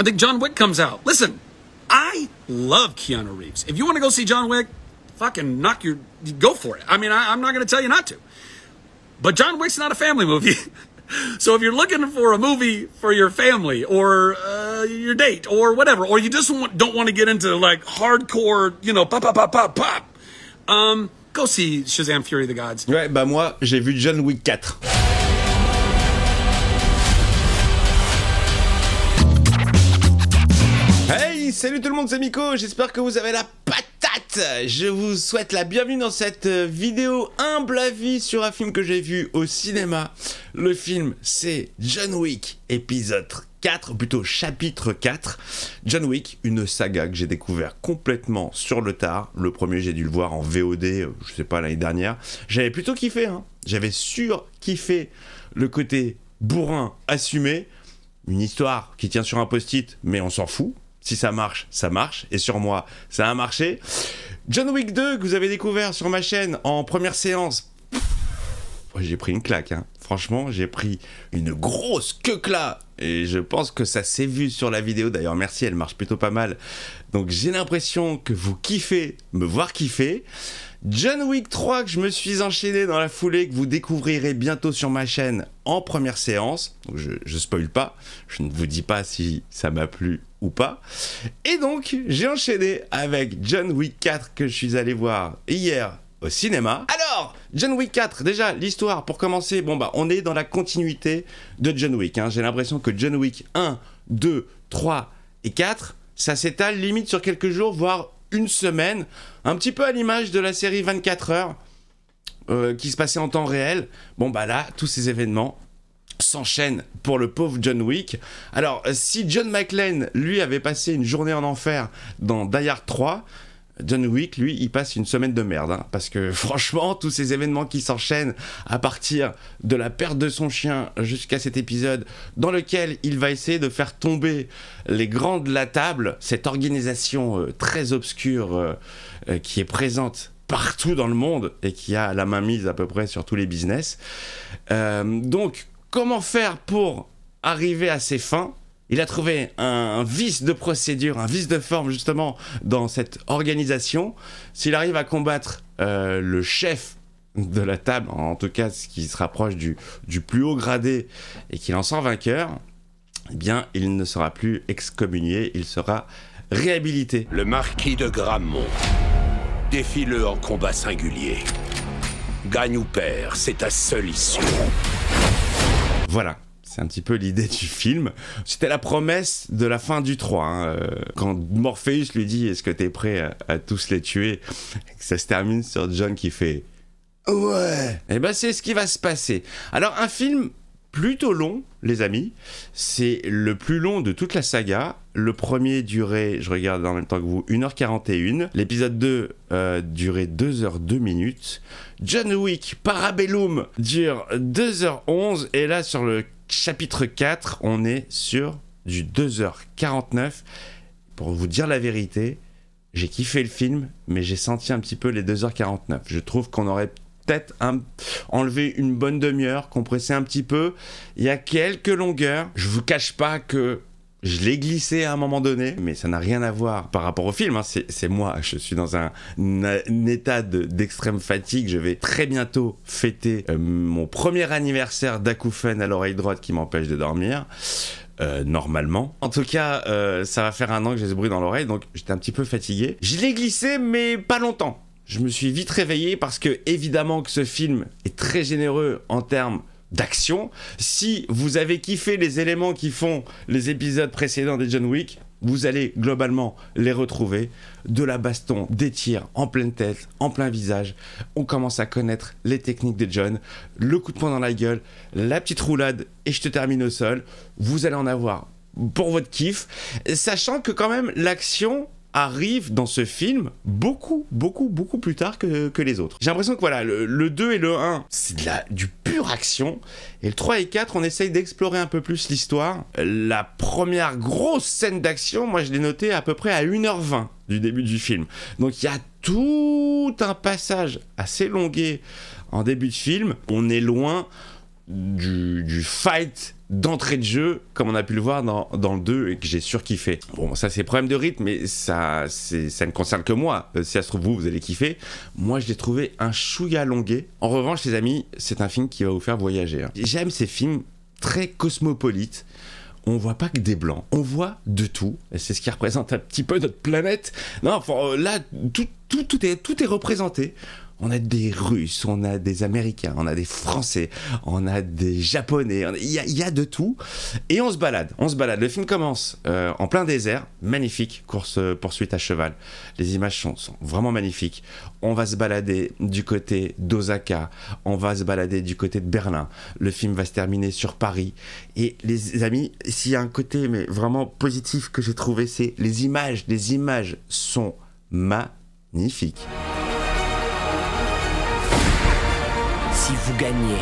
I think John Wick comes out. Listen, I love Keanu Reeves. If you want to go see John Wick, fucking knock your go for it. I mean, I, am not going to tell you not to. But John Wick's not a family movie. so if you're looking for a movie for your family or uh, your date or whatever, or you just want, don't want to get into like hardcore, you know, pop, pop, pop, pop, pop, um, go see Shazam Fury of the Gods. Right. bah moi, j'ai vu John Wick 4. salut tout le monde, c'est Miko, j'espère que vous avez la patate Je vous souhaite la bienvenue dans cette euh, vidéo humble avis sur un film que j'ai vu au cinéma. Le film, c'est John Wick, épisode 4, plutôt chapitre 4. John Wick, une saga que j'ai découvert complètement sur le tard. Le premier, j'ai dû le voir en VOD, euh, je sais pas, l'année dernière. J'avais plutôt kiffé, hein. J'avais sûr kiffé le côté bourrin assumé. Une histoire qui tient sur un post-it, mais on s'en fout. Si ça marche, ça marche. Et sur moi, ça a marché. John Wick 2 que vous avez découvert sur ma chaîne en première séance. J'ai pris une claque. Hein. Franchement, j'ai pris une grosse queue là. Et je pense que ça s'est vu sur la vidéo. D'ailleurs, merci, elle marche plutôt pas mal. Donc j'ai l'impression que vous kiffez me voir kiffer. John Wick 3 que je me suis enchaîné dans la foulée, que vous découvrirez bientôt sur ma chaîne en première séance. Donc je, je spoil pas, je ne vous dis pas si ça m'a plu ou pas. Et donc, j'ai enchaîné avec John Wick 4 que je suis allé voir hier au cinéma. Alors, John Wick 4, déjà, l'histoire, pour commencer, bon bah, on est dans la continuité de John Wick. Hein. J'ai l'impression que John Wick 1, 2, 3 et 4, ça s'étale limite sur quelques jours, voire une semaine, un petit peu à l'image de la série 24 heures. Euh, qui se passait en temps réel. Bon bah là, tous ces événements s'enchaîne pour le pauvre John Wick. Alors, euh, si John McClane, lui, avait passé une journée en enfer dans Die Hard 3, John Wick, lui, il passe une semaine de merde. Hein, parce que franchement, tous ces événements qui s'enchaînent à partir de la perte de son chien jusqu'à cet épisode dans lequel il va essayer de faire tomber les grands de la table, cette organisation euh, très obscure euh, qui est présente partout dans le monde et qui a la main mise à peu près sur tous les business. donc, comment faire pour arriver à ses fins il a trouvé un, vice de procédure, un vice de forme justement dans cette organisation. S'il arrive à combattre euh, le chef de la table, en tout cas ce qui se rapproche du, plus haut gradé, et qu'il en sort vainqueur, eh bien il ne sera plus excommunié, il sera réhabilité. Le marquis de Grammont défie-le en combat singulier. Gagne ou perd, c'est ta seule issue. Voilà. C'est un petit peu l'idée du film. C'était la promesse de la fin du 3. Hein, euh, quand Morpheus lui dit Est-ce que t'es prêt à, tous les tuer Ça se termine sur John qui fait Ouais Et eh ben c'est ce qui va se passer. Alors, un film plutôt long, les amis. C'est le plus long de toute la saga. Le premier durait, je regarde en même temps que vous, 1h41. L'épisode 2 euh, durait 2h2 minutes. John Wick Parabellum dure 2h11. Et là, sur le chapitre 4, on est sur du 2h49. Pour vous dire la vérité, j'ai kiffé le film, mais j'ai senti un petit peu les 2h49. Je trouve qu'on aurait peut-être enlever une bonne demi-heure, compresser un petit peu. Il y a quelques longueurs. Je vous cache pas que je l'ai glissé à un moment donné, mais ça n'a rien à voir par rapport au film. Hein. C'est moi, je suis dans un, état d'extrême fatigue. Je vais très bientôt fêter euh, mon premier anniversaire d'acouphène à l'oreille droite qui m'empêche de dormir. Euh, normalement. En tout cas, euh, ça va faire un an que j'ai ce bruit dans l'oreille, donc j'étais un petit peu fatigué. Je l'ai glissé, mais pas longtemps je me suis vite réveillé parce que évidemment que ce film est très généreux en termes d'action. Si vous avez kiffé les éléments qui font les épisodes précédents des John Wick, vous allez globalement les retrouver. De la baston, des tirs en pleine tête, en plein visage. On commence à connaître les techniques des John. Le coup de poing dans la gueule, la petite roulade et je te termine au sol. Vous allez en avoir pour votre kiff. Sachant que quand même l'action arrive dans ce film beaucoup, beaucoup, beaucoup plus tard que, les autres. J'ai l'impression que voilà, le, 2 et le 1, c'est la, du pur action. Et le 3 et 4, on essaye d'explorer un peu plus l'histoire. La première grosse scène d'action, moi je l'ai notée à peu près à 1h20 du début du film. Donc il y a tout un passage assez longué en début de film. On est loin du, fight d'entrée de jeu, comme on a pu le voir dans, dans le 2 et que j'ai surkiffé. Bon, ça c'est problème de rythme, mais ça, ça ne concerne que moi. Euh, si ça se trouve, vous, vous allez kiffer. Moi, je l'ai trouvé un chouïa longué. En revanche, les amis, c'est un film qui va vous faire voyager. Hein. J'aime ces films très cosmopolites. On voit pas que des blancs, on voit de tout. C'est ce qui représente un petit peu notre planète. Non, euh, là, tout, tout, est, tout est représenté on a des Russes, on a des Américains, on a des Français, on a des Japonais, il y, a de tout. Et on se balade, on se balade. Le film commence euh, en plein désert, magnifique, course-poursuite euh, à cheval. Les images sont, vraiment magnifiques. On va se balader du côté d'Osaka, on va se balader du côté de Berlin. Le film va se terminer sur Paris. Et les amis, s'il y a un côté mais vraiment positif que j'ai trouvé, c'est les images. Les images sont magnifiques. Si vous gagnez,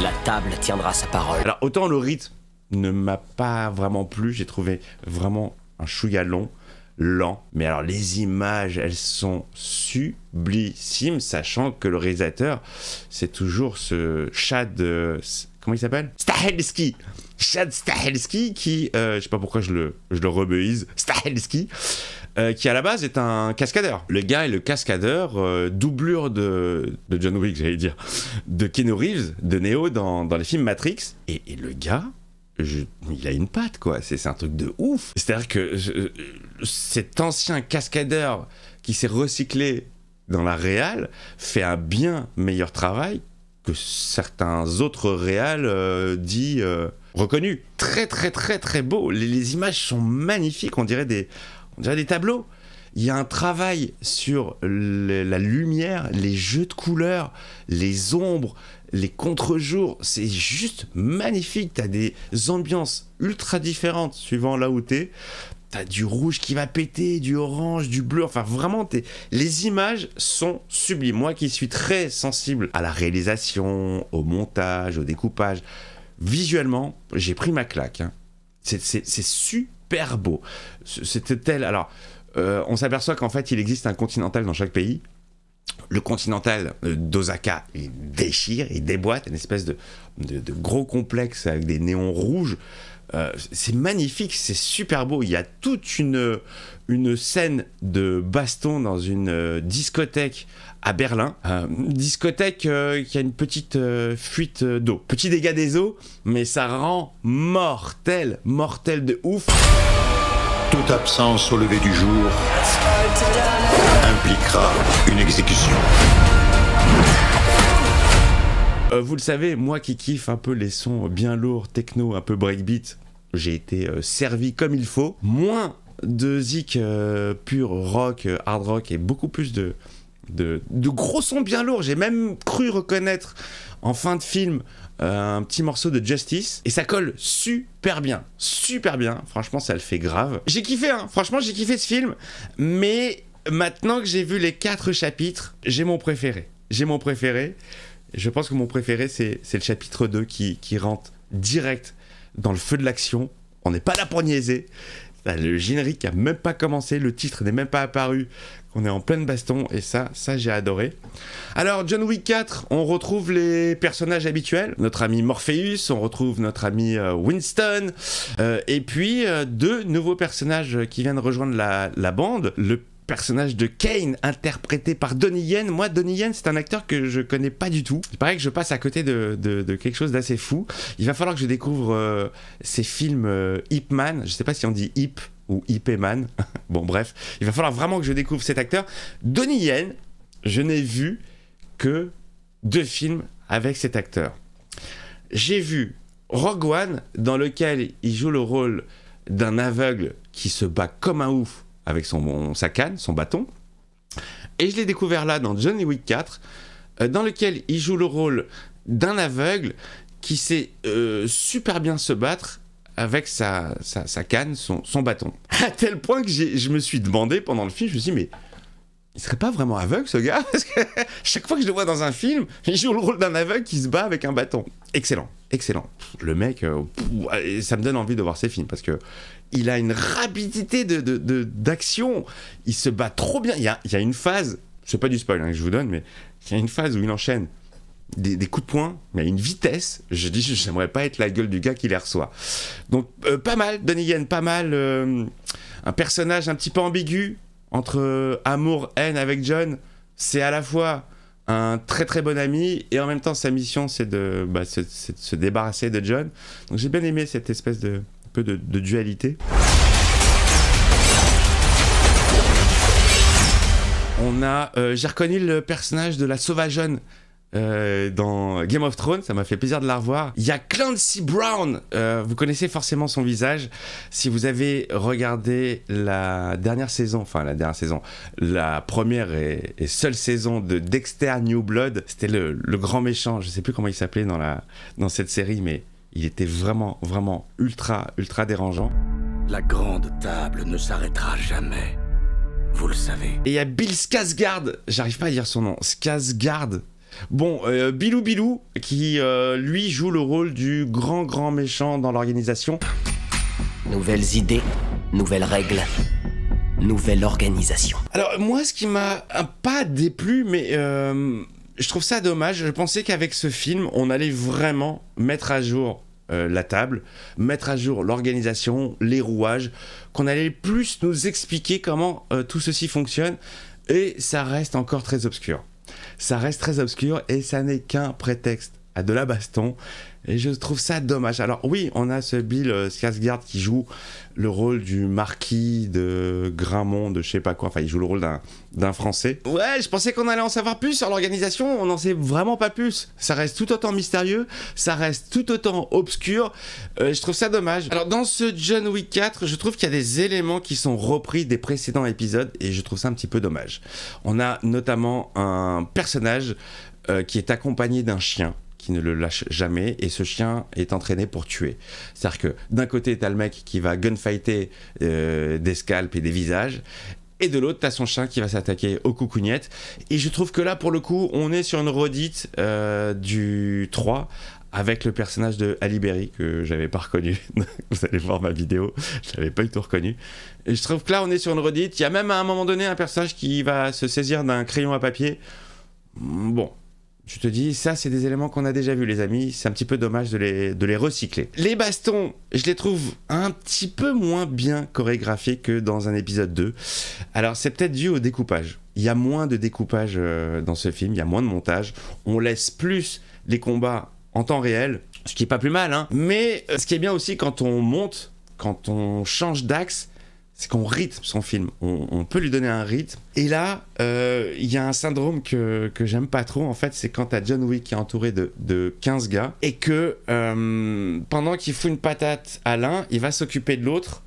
la table tiendra sa parole. Alors autant le rythme ne m'a pas vraiment plu, j'ai trouvé vraiment un chouïa long, lent, mais alors les images, elles sont sublissimes, sachant que le réalisateur, c'est toujours ce chat de comment il s'appelle Stahelski Chad Stahelski qui, euh, je sais pas pourquoi je le, je le Stahelski, euh, qui à la base est un cascadeur. Le gars est le cascadeur, euh, doublure de, de, John Wick, j'allais dire, de Keanu Reeves, de Neo dans, les films Matrix. Et, le gars, il a une patte, quoi. C'est un truc de ouf. C'est-à-dire que cet ancien cascadeur qui s'est recyclé dans la réal fait un bien meilleur travail que certains autres réals disent euh, dits euh, reconnus. Très très très très beau. Les, images sont magnifiques, on dirait des, on des tableaux. Il y a un travail sur la lumière, les jeux de couleurs, les ombres, les contre-jours. C'est juste magnifique. Tu as des ambiances ultra différentes suivant là où tu t'as du rouge qui va péter, du orange, du bleu, enfin vraiment, les images sont sublimes. Moi qui suis très sensible à la réalisation, au montage, au découpage, visuellement, j'ai pris ma claque. Hein. C'est super beau. C'était tel. Alors, euh, on s'aperçoit qu'en fait, il existe un continental dans chaque pays. Le continental euh, d'Osaka, il déchire, il déboîte, une espèce de, gros complexe avec des néons rouges. Euh, c'est magnifique, c'est super beau. Il y a toute une, scène de baston dans une euh, discothèque à Berlin. Euh, discothèque qui a une petite fuite d'eau. Petit dégât des eaux, mais ça rend mortel, mortel de ouf. Toute absence au lever du jour impliquera une exécution vous le savez, moi qui kiffe un peu les sons bien lourds, techno, un peu breakbeat, j'ai été euh, servi comme il faut. Moins de zik euh, pur rock, euh, hard rock et beaucoup plus de, de, gros sons bien lourds. J'ai même cru reconnaître en fin de film un petit morceau de Justice et ça colle super bien, super bien. Franchement, ça le fait grave. J'ai kiffé, hein. franchement, j'ai kiffé ce film, mais maintenant que j'ai vu les quatre chapitres, j'ai mon préféré. J'ai mon préféré. Je pense que mon préféré, c'est le chapitre 2 qui, qui rentre direct dans le feu de l'action. On n'est pas là pour niaiser. Le générique n'a même pas commencé, le titre n'est même pas apparu, qu'on est en pleine baston, et ça, ça j'ai adoré. Alors, John Wick 4, on retrouve les personnages habituels, notre ami Morpheus, on retrouve notre ami euh, Winston, euh, et puis euh, deux nouveaux personnages qui viennent rejoindre la, bande, le personnage de Kane interprété par Donnie Yen. Moi, Donnie Yen, c'est un acteur que je connais pas du tout. Il paraît que je passe à côté de, quelque chose d'assez fou. Il va falloir que je découvre ces euh, films euh, Ip Man. Je sais pas si on dit Hip ou Hip e Man. bon, bref, il va falloir vraiment que je découvre cet acteur. Donnie Yen, je n'ai vu que deux films avec cet acteur. J'ai vu Rogue One, dans lequel il joue le rôle d'un aveugle qui se bat comme un ouf avec son, sa canne, son bâton. Et je l'ai découvert là dans Johnny Wick 4, euh, dans lequel il joue le rôle d'un aveugle qui sait euh, super bien se battre avec sa, sa, canne, son, son, bâton. À tel point que je me suis demandé pendant le film, je me suis dit, mais il serait pas vraiment aveugle ce gars chaque fois que je le vois dans un film, il joue le rôle d'un aveugle qui se bat avec un bâton. Excellent excellent. Le mec, euh, ça me donne envie de voir ses films parce que il a une rapidité de, d'action. Il se bat trop bien. Il y a, une phase, c'est pas du spoil hein, que je vous donne, mais il y a une phase où il enchaîne des, coups de poing, mais à une vitesse. Je dis, j'aimerais pas être la gueule du gars qui les reçoit. Donc, euh, pas mal, Donnie Yen, pas mal. Euh, un personnage un petit peu ambigu entre amour, haine avec John. C'est à la fois un très très bon ami et en même temps sa mission c'est de, bah, se, débarrasser de John. Donc j'ai bien aimé cette espèce de peu de, dualité. On a, euh, j'ai reconnu le personnage de la sauvageonne euh, dans Game of Thrones, ça m'a fait plaisir de la revoir. Il y a Clancy Brown, euh, vous connaissez forcément son visage. Si vous avez regardé la dernière saison, enfin la dernière saison, la première et, seule saison de Dexter New Blood, c'était le, grand méchant, je sais plus comment il s'appelait dans, la, dans cette série, mais il était vraiment, vraiment ultra, ultra dérangeant. La grande table ne s'arrêtera jamais. Vous le savez. Et il y a Bill Skarsgård, j'arrive pas à dire son nom, Skarsgård, Bon, euh, Bilou Bilou, qui euh, lui joue le rôle du grand grand méchant dans l'organisation. Nouvelles idées, nouvelles règles, nouvelle organisation. Alors moi, ce qui m'a euh, pas déplu, mais je trouve ça dommage. Je pensais qu'avec ce film, on allait vraiment mettre à jour la table, mettre à jour l'organisation, les rouages, qu'on allait plus nous expliquer comment tout ceci fonctionne. Et ça reste encore très obscur. Ça reste très obscur et ça n'est qu'un prétexte à de la baston et je trouve ça dommage. Alors oui, on a ce Bill euh, Skarsgård qui joue le rôle du marquis de Grammont, de je sais pas quoi. Enfin, il joue le rôle d'un Français. Ouais, je pensais qu'on allait en savoir plus sur l'organisation. On n'en sait vraiment pas plus. Ça reste tout autant mystérieux. Ça reste tout autant obscur. Euh, je trouve ça dommage. Alors dans ce John Wick 4, je trouve qu'il y a des éléments qui sont repris des précédents épisodes et je trouve ça un petit peu dommage. On a notamment un personnage euh, qui est accompagné d'un chien qui ne le lâche jamais, et ce chien est entraîné pour tuer. C'est-à-dire que d'un côté, t'as le mec qui va gunfighter euh, des scalps et des visages, et de l'autre, t'as son chien qui va s'attaquer aux coucougnettes. Et je trouve que là, pour le coup, on est sur une redite euh, du 3 avec le personnage de Ali que j'avais pas reconnu. Vous allez voir ma vidéo, je l'avais pas du tout reconnu. Et je trouve que là, on est sur une redite. Il y a même à un moment donné un personnage qui va se saisir d'un crayon à papier. Bon, je te dis, ça, c'est des éléments qu'on a déjà vus, les amis. C'est un petit peu dommage de les, de les recycler. Les bastons, je les trouve un petit peu moins bien chorégraphiés que dans un épisode 2. Alors, c'est peut-être dû au découpage. Il y a moins de découpage euh, dans ce film, il y a moins de montage. On laisse plus les combats en temps réel, ce qui est pas plus mal. Hein. Mais euh, ce qui est bien aussi quand on monte, quand on change d'axe, c'est qu'on rythme son film. On, peut lui donner un rythme. Et là, euh, il y a un syndrome que, j'aime pas trop, en fait, c'est quand t'as John Wick qui est entouré de, de 15 gars et que euh, pendant qu'il fout une patate à l'un, il va s'occuper de l'autre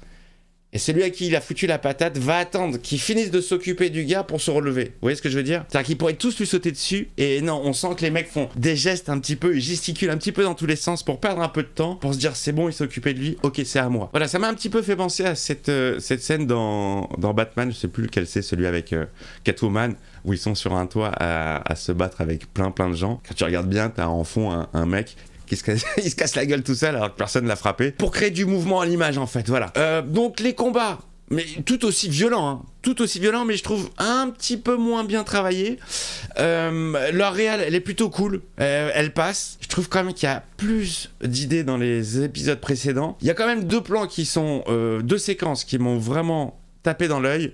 et celui à qui il a foutu la patate va attendre qu'il finisse de s'occuper du gars pour se relever. Vous voyez ce que je veux dire C'est-à-dire qu'ils pourraient tous lui sauter dessus. Et non, on sent que les mecs font des gestes un petit peu, ils gesticulent un petit peu dans tous les sens pour perdre un peu de temps, pour se dire c'est bon, il s'est occupé de lui, ok, c'est à moi. Voilà, ça m'a un petit peu fait penser à cette, euh, scène dans, dans Batman, je sais plus lequel c'est, celui avec euh, Catwoman, où ils sont sur un toit à, se battre avec plein plein de gens. Quand tu regardes bien, t'as en fond un mec qui se casse, il se casse la gueule tout seul alors que personne l'a frappé. Pour créer du mouvement à l'image, en fait, voilà. Euh, donc les combats, mais tout aussi violents, hein. tout aussi violents, mais je trouve un petit peu moins bien travaillé. Euh, elle est plutôt cool, euh, elle passe. Je trouve quand même qu'il y a plus d'idées dans les épisodes précédents. Il y a quand même deux plans qui sont, euh, deux séquences qui m'ont vraiment tapé dans l'œil.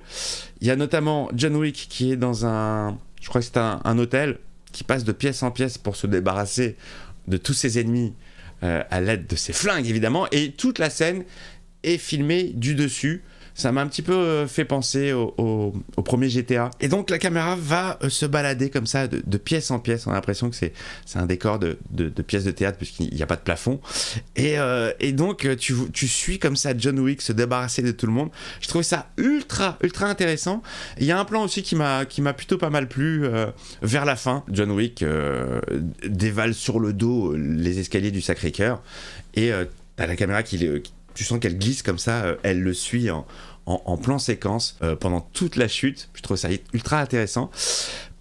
Il y a notamment John Wick qui est dans un, je crois que c'est un hôtel qui passe de pièce en pièce pour se débarrasser de tous ses ennemis euh, à l'aide de ses flingues évidemment, et toute la scène est filmée du dessus ça m'a un petit peu euh, fait penser au, premier GTA. Et donc la caméra va euh, se balader comme ça de, pièce en pièce. On a l'impression que c'est un décor de, de, de, pièce de théâtre puisqu'il n'y a pas de plafond. Et, euh, et donc tu, tu, suis comme ça John Wick se débarrasser de tout le monde. Je trouvais ça ultra, ultra intéressant. Il y a un plan aussi qui m'a plutôt pas mal plu vers la fin. John Wick dévale sur le dos les escaliers du Sacré-Cœur et la caméra qui, qui tu sens qu'elle glisse comme ça, elle le suit en, en, plan séquence euh, pendant toute la chute. Je trouve ça ultra intéressant.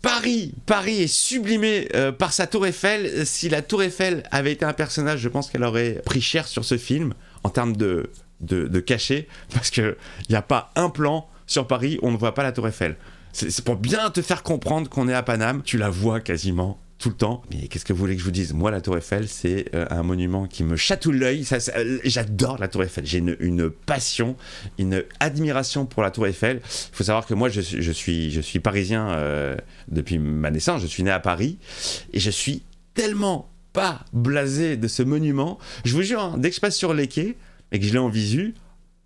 Paris, Paris est sublimé euh, par sa tour Eiffel. Si la tour Eiffel avait été un personnage, je pense qu'elle aurait pris cher sur ce film en termes de, de, de cachet, parce qu'il n'y a pas un plan sur Paris où on ne voit pas la tour Eiffel. C'est pour bien te faire comprendre qu'on est à Paname, tu la vois quasiment tout le temps. Mais qu'est-ce que vous voulez que je vous dise Moi, la Tour Eiffel, c'est euh, un monument qui me chatouille l'œil. Ça, euh, J'adore la Tour Eiffel. J'ai une, passion, une admiration pour la Tour Eiffel. Il faut savoir que moi, je, suis, je suis parisien euh, depuis ma naissance. Je suis né à Paris et je suis tellement pas blasé de ce monument. Je vous jure, hein, dès que je passe sur les quais et que je l'ai en visu,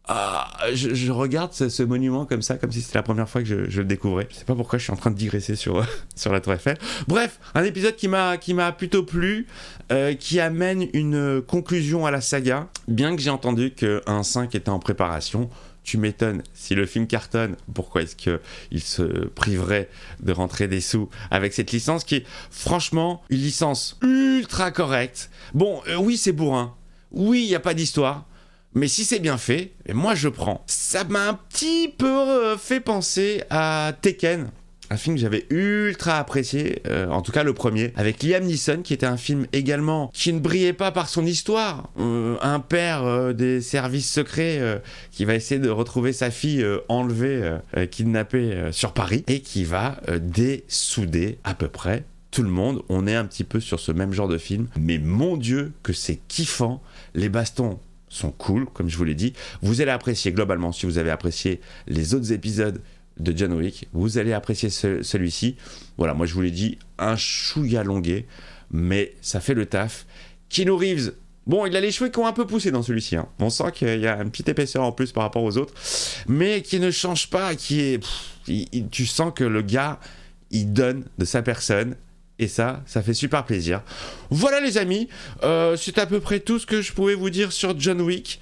ah, je, regarde ce, monument comme ça, comme si c'était la première fois que je, le découvrais. Je sais pas pourquoi je suis en train de digresser sur, sur la Tour Eiffel. Bref, un épisode qui m'a, qui m'a plutôt plu, euh, qui amène une conclusion à la saga. Bien que j'ai entendu qu'un 5 était en préparation, tu m'étonnes, si le film cartonne, pourquoi est-ce qu'il se priverait de rentrer des sous avec cette licence qui est franchement une licence ultra correcte Bon, euh, oui, c'est bourrin. Oui, il n'y a pas d'histoire. Mais si c'est bien fait, moi je prends. Ça m'a un petit peu euh, fait penser à Tekken, un film que j'avais ultra apprécié, euh, en tout cas le premier, avec Liam Neeson, qui était un film également qui ne brillait pas par son histoire. Euh, un père des services secrets qui va essayer de retrouver sa fille enlevée, kidnappée sur Paris, et qui va dessouder à peu près tout le monde. On est un petit peu sur ce même genre de film, mais mon Dieu que c'est kiffant. Les bastons sont cool, comme je vous l'ai dit. Vous allez apprécier globalement, si vous avez apprécié les autres épisodes de John Wick, vous allez apprécier celui-ci. Voilà, moi je vous l'ai dit, un chouïa longué, mais ça fait le taf. Kino Reeves, Bon, il a les cheveux qui ont un peu poussé dans celui-ci. Hein. On sent qu'il y a une petite épaisseur en plus par rapport aux autres, mais qui ne change pas, qui est... tu sens que le gars, il donne de sa personne, et ça, ça fait super plaisir. Voilà les amis, euh, c'est à peu près tout ce que je pouvais vous dire sur John Wick.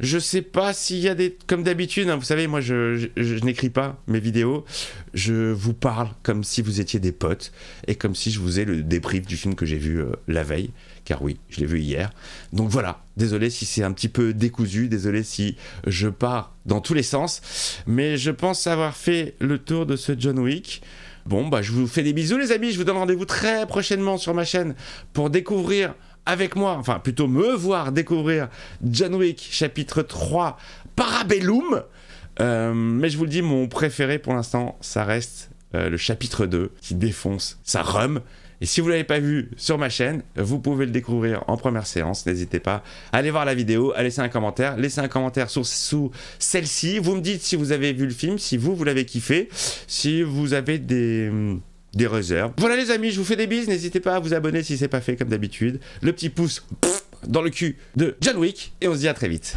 Je sais pas s'il y a des... Comme d'habitude, hein, vous savez, moi, je, n'écris pas mes vidéos. Je vous parle comme si vous étiez des potes et comme si je vous ai le débrief du film que j'ai vu euh, la veille. Car oui, je l'ai vu hier. Donc voilà, désolé si c'est un petit peu décousu, désolé si je pars dans tous les sens. Mais je pense avoir fait le tour de ce John Wick. Bon, bah, je vous fais des bisous, les amis. Je vous donne rendez-vous très prochainement sur ma chaîne pour découvrir avec moi, enfin, plutôt me voir découvrir John Wick, chapitre 3, Parabellum. Euh, mais je vous le dis, mon préféré pour l'instant, ça reste euh, le chapitre 2 qui défonce sa rhum. Et si vous ne l'avez pas vu sur ma chaîne, vous pouvez le découvrir en première séance. N'hésitez pas à aller voir la vidéo, à laisser un commentaire. Laissez un commentaire sous celle-ci. Vous me dites si vous avez vu le film, si vous, vous l'avez kiffé, si vous avez des hum, des réserves. Voilà les amis, je vous fais des bises, n'hésitez pas à vous abonner si c'est pas fait comme d'habitude. Le petit pouce dans le cul de John Wick et on se dit à très vite.